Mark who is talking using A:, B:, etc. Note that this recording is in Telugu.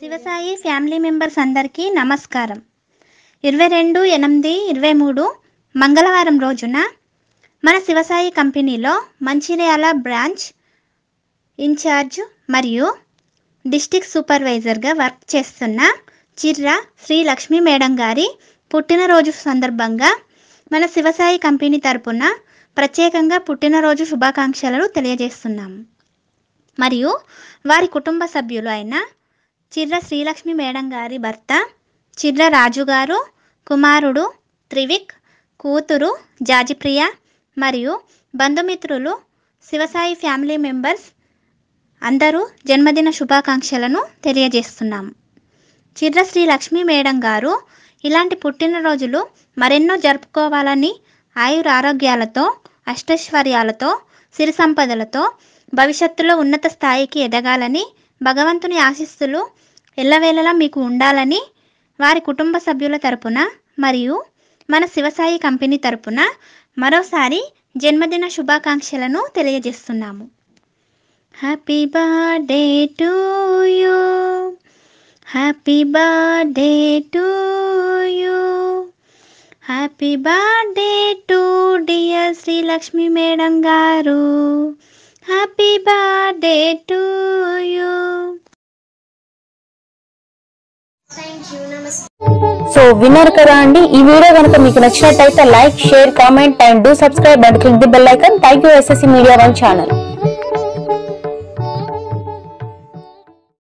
A: శివసాయి ఫ్యామిలీ మెంబర్స్ అందరికీ నమస్కారం ఇరవై రెండు ఎనిమిది ఇరవై మూడు మంగళవారం రోజున మన శివసాయి కంపెనీలో మంచిర్యాల బ్రాంచ్ ఇన్ఛార్జ్ మరియు డిస్టిక్ సూపర్వైజర్గా వర్క్ చేస్తున్న చిర్ర శ్రీ లక్ష్మీ మేడం గారి పుట్టినరోజు సందర్భంగా మన శివసాయి కంపెనీ తరపున ప్రత్యేకంగా పుట్టినరోజు శుభాకాంక్షలను తెలియజేస్తున్నాం మరియు వారి కుటుంబ సభ్యులు అయిన చిర్ర శ్రీలక్ష్మి మేడం గారి భర్త చిర్ర రాజు గారు కుమారుడు త్రివిక్ కూతురు జాజిప్రియ మరియు బంధుమిత్రులు శివసాయి ఫ్యామిలీ మెంబర్స్ అందరూ జన్మదిన శుభాకాంక్షలను తెలియజేస్తున్నాం చిర్ర శ్రీ లక్ష్మీ మేడం గారు ఇలాంటి పుట్టినరోజులు మరెన్నో జరుపుకోవాలని ఆయుర ఆరోగ్యాలతో అష్టైశ్వర్యాలతో సిరి సంపదలతో భవిష్యత్తులో ఉన్నత స్థాయికి ఎదగాలని భగవంతుని ఆశీస్సులు ఎల్లవేళలా మీకు ఉండాలని వారి కుటుంబ సభ్యుల తరపున మరియు మన శివసాయి కంపెనీ తరపున మరోసారి జన్మదిన శుభాకాంక్షలను తెలియజేస్తున్నాము happy birthday to you happy birthday to you happy birthday to dear Srilakshmi madam గారు హ్యాపీ బర్త్డే టు సో విన్నారు కదా అండి ఈ వీడియో కనుక మీకు నచ్చినట్టయితే like share comment and do subscribe and click the bell icon thank you SSC media one channel